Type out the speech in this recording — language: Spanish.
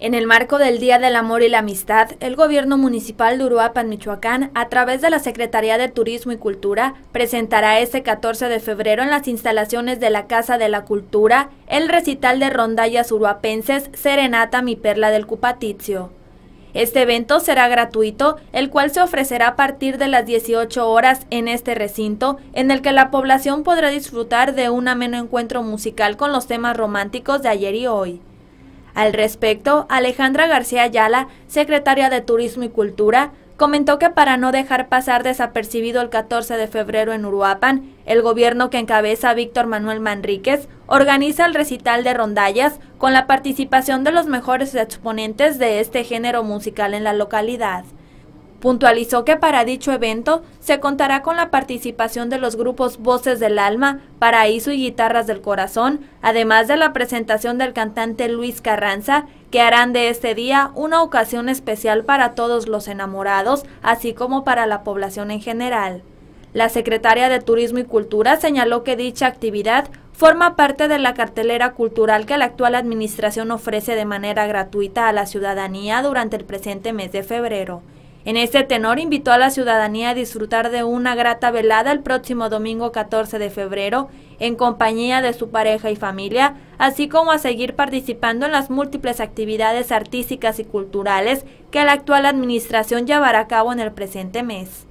En el marco del Día del Amor y la Amistad, el gobierno municipal de Uruapan, Michoacán, a través de la Secretaría de Turismo y Cultura, presentará este 14 de febrero en las instalaciones de la Casa de la Cultura el recital de rondallas uruapenses Serenata Mi Perla del Cupatizio. Este evento será gratuito, el cual se ofrecerá a partir de las 18 horas en este recinto, en el que la población podrá disfrutar de un ameno encuentro musical con los temas románticos de ayer y hoy. Al respecto, Alejandra García Ayala, secretaria de Turismo y Cultura, comentó que para no dejar pasar desapercibido el 14 de febrero en Uruapan, el gobierno que encabeza Víctor Manuel Manríquez organiza el recital de rondallas con la participación de los mejores exponentes de este género musical en la localidad. Puntualizó que para dicho evento se contará con la participación de los grupos Voces del Alma, Paraíso y Guitarras del Corazón, además de la presentación del cantante Luis Carranza, que harán de este día una ocasión especial para todos los enamorados, así como para la población en general. La secretaria de Turismo y Cultura señaló que dicha actividad forma parte de la cartelera cultural que la actual administración ofrece de manera gratuita a la ciudadanía durante el presente mes de febrero. En este tenor invitó a la ciudadanía a disfrutar de una grata velada el próximo domingo 14 de febrero en compañía de su pareja y familia, así como a seguir participando en las múltiples actividades artísticas y culturales que la actual administración llevará a cabo en el presente mes.